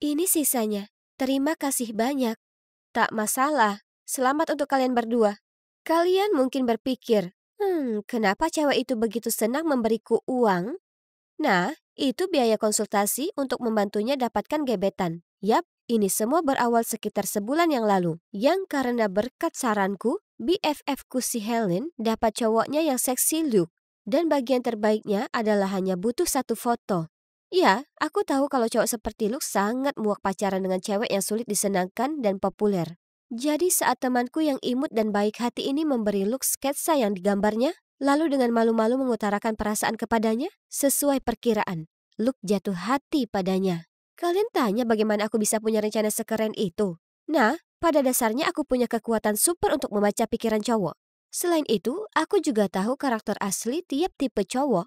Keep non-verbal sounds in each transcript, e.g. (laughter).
Ini sisanya. Terima kasih banyak. Tak masalah. Selamat untuk kalian berdua. Kalian mungkin berpikir, hmm, kenapa cewek itu begitu senang memberiku uang? Nah, itu biaya konsultasi untuk membantunya dapatkan gebetan. Yap, ini semua berawal sekitar sebulan yang lalu, yang karena berkat saranku, BFF-ku si Helen dapat cowoknya yang seksi Luke. Dan bagian terbaiknya adalah hanya butuh satu foto. Iya, aku tahu kalau cowok seperti Luke sangat muak pacaran dengan cewek yang sulit disenangkan dan populer. Jadi saat temanku yang imut dan baik hati ini memberi Luke sketsa yang digambarnya, lalu dengan malu-malu mengutarakan perasaan kepadanya, sesuai perkiraan, Luke jatuh hati padanya. Kalian tanya bagaimana aku bisa punya rencana sekeren itu? Nah, pada dasarnya aku punya kekuatan super untuk membaca pikiran cowok. Selain itu, aku juga tahu karakter asli tiap tipe cowok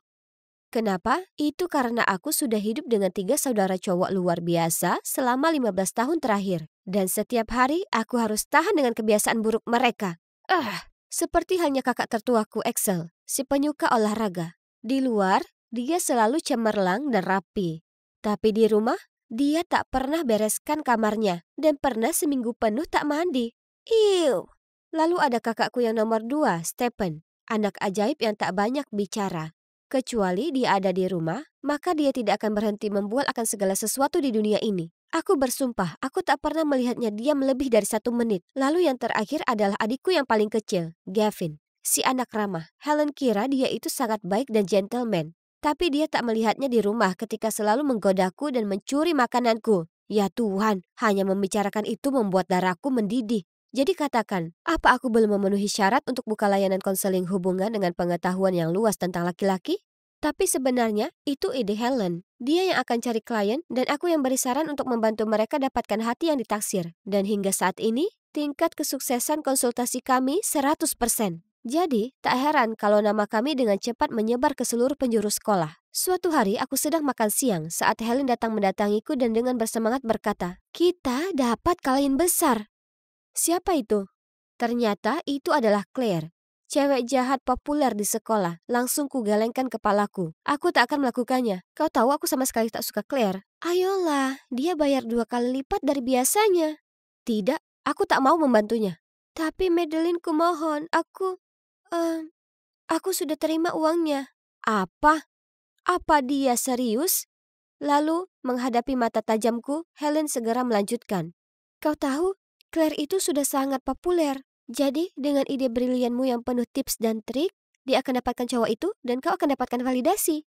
Kenapa? Itu karena aku sudah hidup dengan tiga saudara cowok luar biasa selama 15 tahun terakhir. Dan setiap hari aku harus tahan dengan kebiasaan buruk mereka. Ah, uh, seperti hanya kakak tertuaku Excel, si penyuka olahraga. Di luar, dia selalu cemerlang dan rapi. Tapi di rumah, dia tak pernah bereskan kamarnya dan pernah seminggu penuh tak mandi. Iu. Lalu ada kakakku yang nomor dua, Stephen. Anak ajaib yang tak banyak bicara. Kecuali dia ada di rumah, maka dia tidak akan berhenti membuat akan segala sesuatu di dunia ini. Aku bersumpah, aku tak pernah melihatnya diam lebih dari satu menit. Lalu yang terakhir adalah adikku yang paling kecil, Gavin. Si anak ramah, Helen kira dia itu sangat baik dan gentleman. Tapi dia tak melihatnya di rumah ketika selalu menggodaku dan mencuri makananku. Ya Tuhan, hanya membicarakan itu membuat darahku mendidih. Jadi katakan, apa aku belum memenuhi syarat untuk buka layanan konseling hubungan dengan pengetahuan yang luas tentang laki-laki? Tapi sebenarnya itu ide Helen. Dia yang akan cari klien dan aku yang beri saran untuk membantu mereka dapatkan hati yang ditaksir. Dan hingga saat ini, tingkat kesuksesan konsultasi kami 100%. Jadi, tak heran kalau nama kami dengan cepat menyebar ke seluruh penjuru sekolah. Suatu hari aku sedang makan siang saat Helen datang mendatangiku dan dengan bersemangat berkata, "Kita dapat klien besar." Siapa itu? Ternyata itu adalah Claire. Cewek jahat populer di sekolah. Langsung kugalengkan kepalaku. Aku tak akan melakukannya. Kau tahu aku sama sekali tak suka Claire. Ayolah, dia bayar dua kali lipat dari biasanya. Tidak, aku tak mau membantunya. Tapi Madeline kumohon, aku... Um, aku sudah terima uangnya. Apa? Apa dia serius? Lalu, menghadapi mata tajamku, Helen segera melanjutkan. Kau tahu, Claire itu sudah sangat populer. Jadi, dengan ide brilianmu yang penuh tips dan trik, dia akan dapatkan cowok itu dan kau akan dapatkan validasi.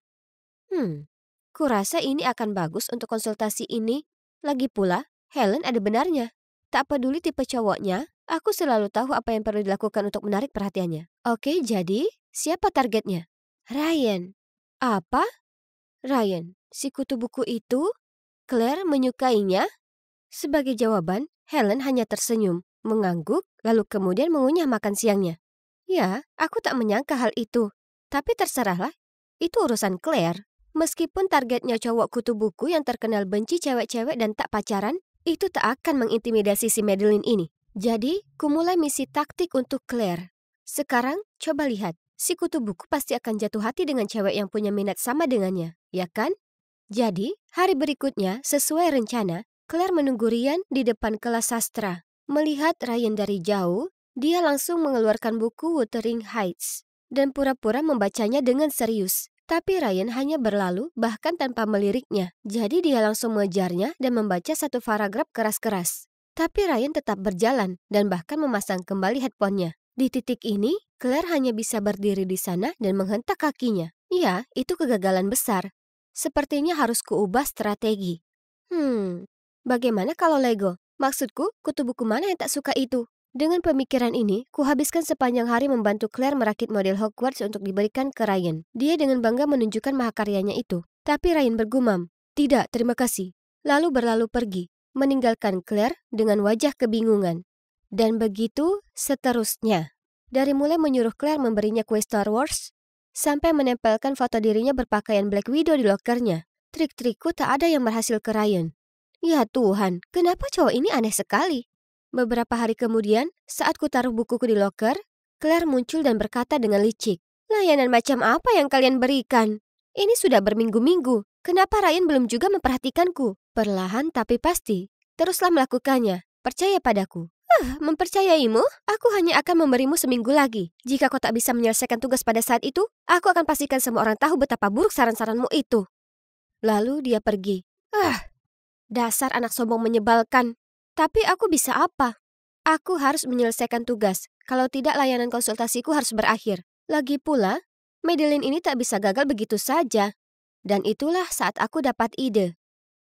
Hmm, kurasa ini akan bagus untuk konsultasi ini. Lagi pula, Helen ada benarnya. Tak peduli tipe cowoknya, aku selalu tahu apa yang perlu dilakukan untuk menarik perhatiannya. Oke, jadi siapa targetnya? Ryan. Apa? Ryan, si kutu buku itu? Claire menyukainya? Sebagai jawaban, Helen hanya tersenyum, mengangguk, lalu kemudian mengunyah makan siangnya. Ya, aku tak menyangka hal itu. Tapi terserahlah, itu urusan Claire. Meskipun targetnya cowok kutu buku yang terkenal benci cewek-cewek dan tak pacaran, itu tak akan mengintimidasi si Madeline ini. Jadi, kumulai misi taktik untuk Claire. Sekarang, coba lihat. Si kutu buku pasti akan jatuh hati dengan cewek yang punya minat sama dengannya, ya kan? Jadi, hari berikutnya, sesuai rencana, Claire menunggu Rian di depan kelas sastra. Melihat Ryan dari jauh, dia langsung mengeluarkan buku Watering Heights dan pura-pura membacanya dengan serius. Tapi Ryan hanya berlalu bahkan tanpa meliriknya. Jadi dia langsung mengejarnya dan membaca satu paragraf keras-keras. Tapi Ryan tetap berjalan dan bahkan memasang kembali headphone-nya. Di titik ini, Claire hanya bisa berdiri di sana dan menghentak kakinya. Iya, itu kegagalan besar. Sepertinya harus kuubah strategi. Hmm, Bagaimana kalau Lego? Maksudku, kutu buku mana yang tak suka itu? Dengan pemikiran ini, ku habiskan sepanjang hari membantu Claire merakit model Hogwarts untuk diberikan ke Ryan. Dia dengan bangga menunjukkan mahakaryanya itu. Tapi Ryan bergumam, tidak, terima kasih. Lalu berlalu pergi, meninggalkan Claire dengan wajah kebingungan. Dan begitu seterusnya. Dari mulai menyuruh Claire memberinya kue Star Wars, sampai menempelkan foto dirinya berpakaian Black Widow di lokernya. Trik-trikku tak ada yang berhasil ke Ryan. Ya Tuhan, kenapa cowok ini aneh sekali? Beberapa hari kemudian, saat ku taruh bukuku di loker, Claire muncul dan berkata dengan licik, Layanan macam apa yang kalian berikan? Ini sudah berminggu-minggu. Kenapa Ryan belum juga memperhatikanku? Perlahan tapi pasti. Teruslah melakukannya. Percaya padaku. Ah, mempercayaimu? Aku hanya akan memberimu seminggu lagi. Jika kau tak bisa menyelesaikan tugas pada saat itu, aku akan pastikan semua orang tahu betapa buruk saran-saranmu itu. Lalu dia pergi. Ah, Dasar anak sombong menyebalkan. Tapi aku bisa apa? Aku harus menyelesaikan tugas. Kalau tidak layanan konsultasiku harus berakhir. Lagi pula, Medellin ini tak bisa gagal begitu saja. Dan itulah saat aku dapat ide.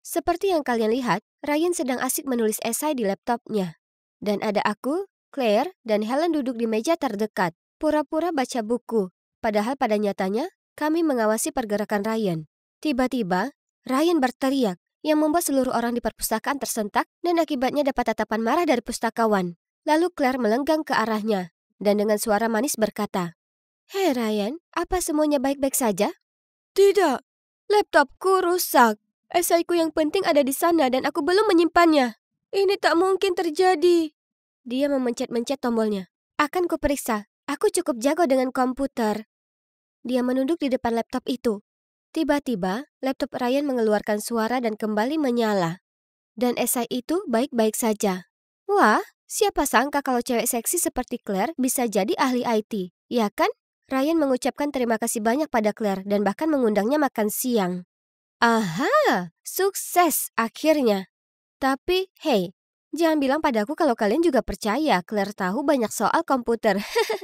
Seperti yang kalian lihat, Ryan sedang asik menulis esai di laptopnya. Dan ada aku, Claire, dan Helen duduk di meja terdekat, pura-pura baca buku. Padahal pada nyatanya, kami mengawasi pergerakan Ryan. Tiba-tiba, Ryan berteriak yang membuat seluruh orang di perpustakaan tersentak dan akibatnya dapat tatapan marah dari pustakawan. Lalu Claire melenggang ke arahnya dan dengan suara manis berkata, Hei Ryan, apa semuanya baik-baik saja? Tidak, laptopku rusak. Esaiku yang penting ada di sana dan aku belum menyimpannya. Ini tak mungkin terjadi. Dia memencet-mencet tombolnya. Akan kuperiksa. Aku cukup jago dengan komputer. Dia menunduk di depan laptop itu. Tiba-tiba, laptop Ryan mengeluarkan suara dan kembali menyala. Dan esai itu baik-baik saja. Wah, siapa sangka kalau cewek seksi seperti Claire bisa jadi ahli IT, ya kan? Ryan mengucapkan terima kasih banyak pada Claire dan bahkan mengundangnya makan siang. Aha, sukses akhirnya. Tapi, hey, jangan bilang padaku kalau kalian juga percaya Claire tahu banyak soal komputer. (laughs)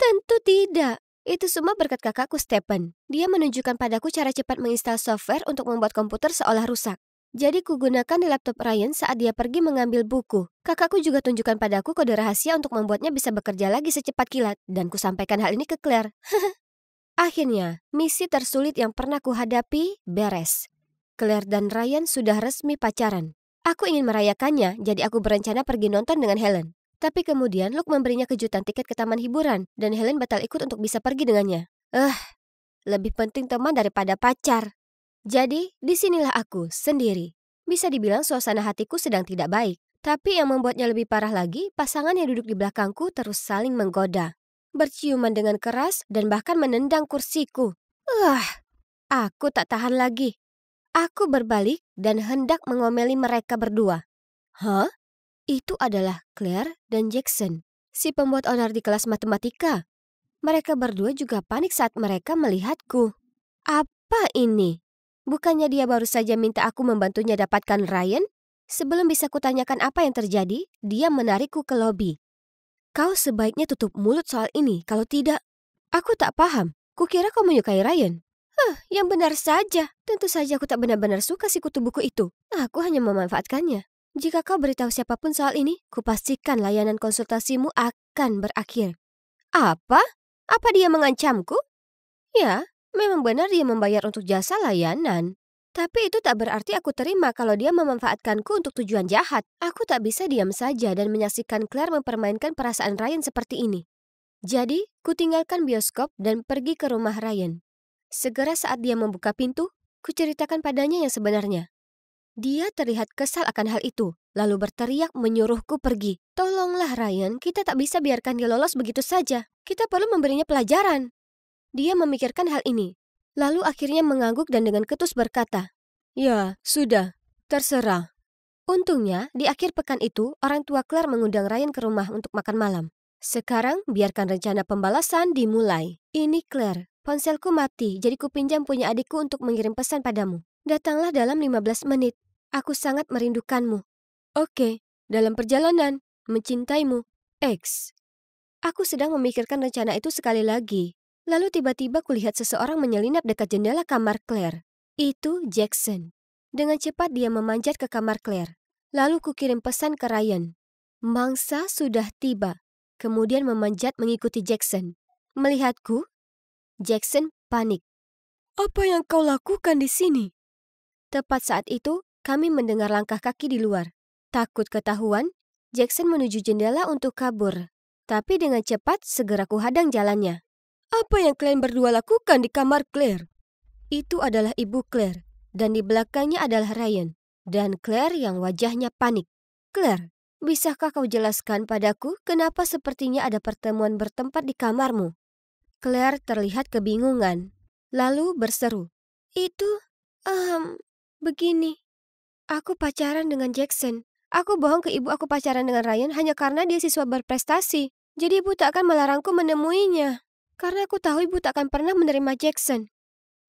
Tentu tidak. Itu semua berkat kakakku Stephen. Dia menunjukkan padaku cara cepat menginstal software untuk membuat komputer seolah rusak. Jadi kugunakan di laptop Ryan saat dia pergi mengambil buku. Kakakku juga tunjukkan padaku kode rahasia untuk membuatnya bisa bekerja lagi secepat kilat. Dan kusampaikan hal ini ke Claire. (laughs) Akhirnya, misi tersulit yang pernah kuhadapi beres. Claire dan Ryan sudah resmi pacaran. Aku ingin merayakannya, jadi aku berencana pergi nonton dengan Helen. Tapi kemudian Luke memberinya kejutan tiket ke taman hiburan dan Helen batal ikut untuk bisa pergi dengannya. Eh, lebih penting teman daripada pacar. Jadi, disinilah aku sendiri. Bisa dibilang suasana hatiku sedang tidak baik. Tapi yang membuatnya lebih parah lagi, pasangan yang duduk di belakangku terus saling menggoda. Berciuman dengan keras dan bahkan menendang kursiku. Wah, eh, aku tak tahan lagi. Aku berbalik dan hendak mengomeli mereka berdua. Hah? Itu adalah Claire dan Jackson, si pembuat onar di kelas matematika. Mereka berdua juga panik saat mereka melihatku. Apa ini? Bukannya dia baru saja minta aku membantunya dapatkan Ryan? Sebelum bisa kutanyakan apa yang terjadi, dia menarikku ke lobi. Kau sebaiknya tutup mulut soal ini, kalau tidak... Aku tak paham. Kukira kau menyukai Ryan. Huh, yang benar saja. Tentu saja aku tak benar-benar suka si kutu buku itu. Aku hanya memanfaatkannya. Jika kau beritahu siapapun soal ini, kupastikan layanan konsultasimu akan berakhir. Apa? Apa dia mengancamku? Ya, memang benar dia membayar untuk jasa layanan. Tapi itu tak berarti aku terima kalau dia memanfaatkanku untuk tujuan jahat. Aku tak bisa diam saja dan menyaksikan Claire mempermainkan perasaan Ryan seperti ini. Jadi, ku tinggalkan bioskop dan pergi ke rumah Ryan. Segera saat dia membuka pintu, ku ceritakan padanya yang sebenarnya. Dia terlihat kesal akan hal itu, lalu berteriak menyuruhku pergi. Tolonglah Ryan, kita tak bisa biarkan dia lolos begitu saja. Kita perlu memberinya pelajaran. Dia memikirkan hal ini, lalu akhirnya mengangguk dan dengan ketus berkata, Ya, sudah, terserah. Untungnya, di akhir pekan itu, orang tua Claire mengundang Ryan ke rumah untuk makan malam. Sekarang, biarkan rencana pembalasan dimulai. Ini Claire, ponselku mati, jadi kupinjam punya adikku untuk mengirim pesan padamu. Datanglah dalam 15 menit. Aku sangat merindukanmu. Oke, dalam perjalanan, mencintaimu. X. Aku sedang memikirkan rencana itu sekali lagi. Lalu tiba-tiba kulihat seseorang menyelinap dekat jendela kamar Claire. Itu Jackson. Dengan cepat dia memanjat ke kamar Claire. Lalu kukirim pesan ke Ryan. Mangsa sudah tiba. Kemudian memanjat mengikuti Jackson. Melihatku, Jackson panik. Apa yang kau lakukan di sini? Tepat saat itu, kami mendengar langkah kaki di luar. Takut ketahuan, Jackson menuju jendela untuk kabur. Tapi dengan cepat, segera kuhadang jalannya. Apa yang kalian berdua lakukan di kamar Claire? Itu adalah ibu Claire, dan di belakangnya adalah Ryan. Dan Claire yang wajahnya panik. Claire, bisakah kau jelaskan padaku kenapa sepertinya ada pertemuan bertempat di kamarmu? Claire terlihat kebingungan, lalu berseru. Itu, um, begini. Aku pacaran dengan Jackson. Aku bohong ke ibu aku pacaran dengan Ryan hanya karena dia siswa berprestasi. Jadi ibu tak akan melarangku menemuinya. Karena aku tahu ibu tak akan pernah menerima Jackson.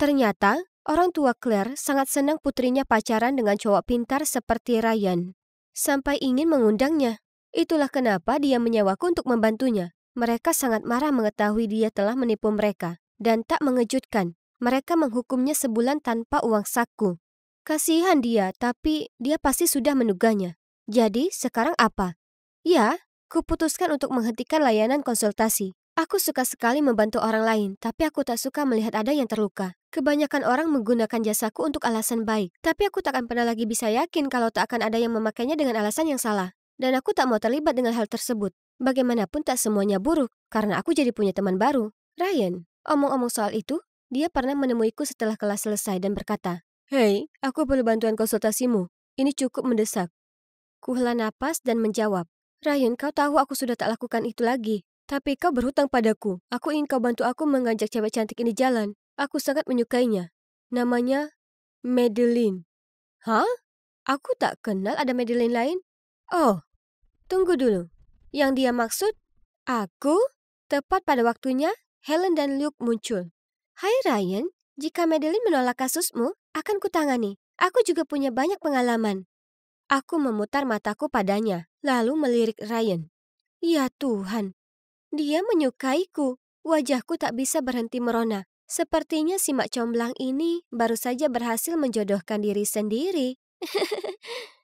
Ternyata, orang tua Claire sangat senang putrinya pacaran dengan cowok pintar seperti Ryan. Sampai ingin mengundangnya. Itulah kenapa dia menyewaku untuk membantunya. Mereka sangat marah mengetahui dia telah menipu mereka. Dan tak mengejutkan, mereka menghukumnya sebulan tanpa uang saku. Kasihan dia, tapi dia pasti sudah menduganya Jadi, sekarang apa? Ya, kuputuskan untuk menghentikan layanan konsultasi. Aku suka sekali membantu orang lain, tapi aku tak suka melihat ada yang terluka. Kebanyakan orang menggunakan jasaku untuk alasan baik, tapi aku tak akan pernah lagi bisa yakin kalau tak akan ada yang memakainya dengan alasan yang salah. Dan aku tak mau terlibat dengan hal tersebut. Bagaimanapun tak semuanya buruk, karena aku jadi punya teman baru. Ryan, omong-omong soal itu, dia pernah menemuiku setelah kelas selesai dan berkata, Hei, aku perlu bantuan konsultasimu. Ini cukup mendesak. Kuhela napas dan menjawab. Ryan, kau tahu aku sudah tak lakukan itu lagi. Tapi kau berhutang padaku. Aku ingin kau bantu aku mengajak cewek cantik ini jalan. Aku sangat menyukainya. Namanya Madeline. Hah? Aku tak kenal ada Madeline lain? Oh, tunggu dulu. Yang dia maksud, aku? Tepat pada waktunya, Helen dan Luke muncul. Hai Ryan, jika Madeline menolak kasusmu, akan kutangani. Aku juga punya banyak pengalaman. Aku memutar mataku padanya, lalu melirik Ryan. Ya Tuhan, dia menyukaiku. Wajahku tak bisa berhenti merona. Sepertinya si mak comblang ini baru saja berhasil menjodohkan diri sendiri. (laughs)